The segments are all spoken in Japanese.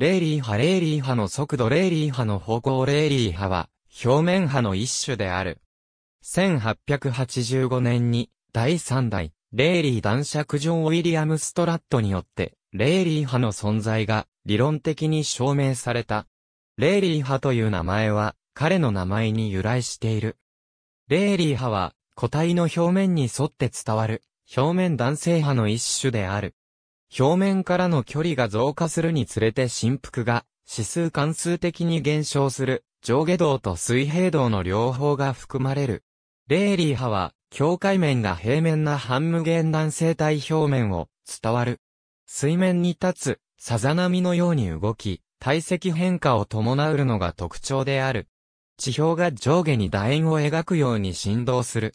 レーリー波レーリー波の速度レーリー波の方向レーリー波は、表面波の一種である。1885年に、第3代、レーリー男爵ジョン・ウィリアム・ストラットによって、レーリー波の存在が理論的に証明された。レーリー派という名前は彼の名前に由来している。レーリー派は個体の表面に沿って伝わる表面弾性派の一種である。表面からの距離が増加するにつれて振幅が指数関数的に減少する上下動と水平動の両方が含まれる。レーリー波は境界面が平面な半無限弾性体表面を伝わる。水面に立つさざ波のように動き、体積変化を伴うのが特徴である。地表が上下に楕円を描くように振動する。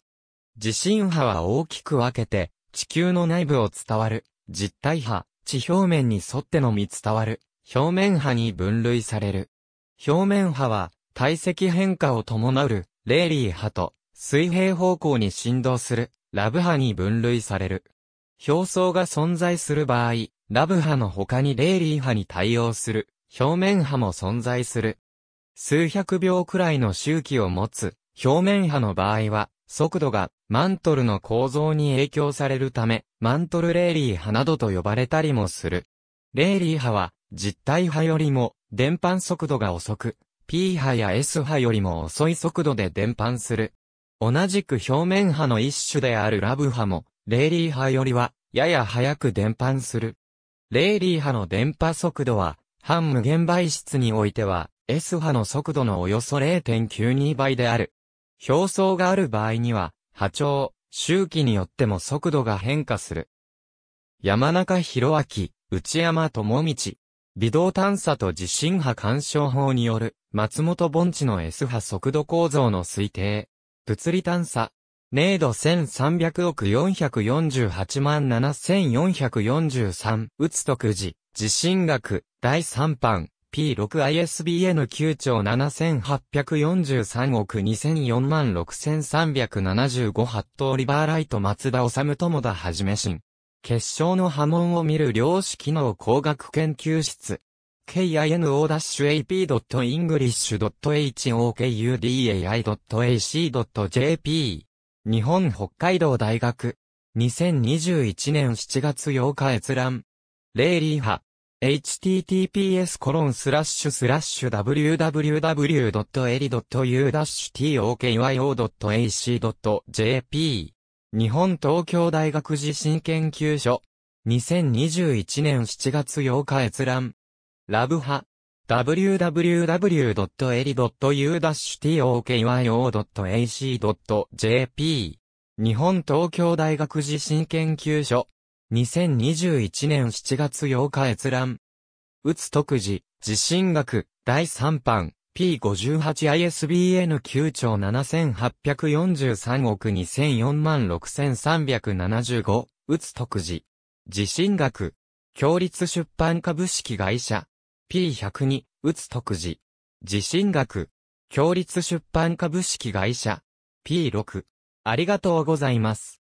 地震波は大きく分けて、地球の内部を伝わる。実体波、地表面に沿ってのみ伝わる、表面波に分類される。表面波は、体積変化を伴う、レーリー波と、水平方向に振動する、ラブ波に分類される。表層が存在する場合、ラブ波の他にレーリー波に対応する、表面波も存在する。数百秒くらいの周期を持つ、表面波の場合は、速度がマントルの構造に影響されるため、マントルレーリー波などと呼ばれたりもする。レーリー波は、実体波よりも、伝播速度が遅く、P 波や S 波よりも遅い速度で伝播する。同じく表面波の一種であるラブ波も、レーリー波よりは、やや早く伝播する。レーリー波の伝播速度は、半無限倍質においては、S 波の速度のおよそ0.92倍である。表層がある場合には、波長、周期によっても速度が変化する。山中博明、内山智道。微動探査と地震波干渉法による、松本盆地の S 波速度構造の推定。物理探査。明度1300億448万7443。つとくじ地震学。第3版。P6ISBN 9兆7843億2004万6375発頭リバーライト松田治友田はじめ新。決勝の波紋を見る量子機能工学研究室。kino-ap.english.hokudai.ac.jp 日本北海道大学2021年7月8日閲覧。レイリー派 https コロンスラッシュスラッシュ w w w e l i u t o k y o a c j p 日本東京大学地震研究所2021年7月8日閲覧ラブハ w w w e l i u t o k y o a c j p 日本東京大学地震研究所2021年7月8日閲覧。打つ特寺、地震学、第3版、P58ISBN 9兆7843億2004万6375、打つ特寺。地震学。共立出版株式会社。P102、うつ特寺。地震学。共立出版株式会社。P6。ありがとうございます。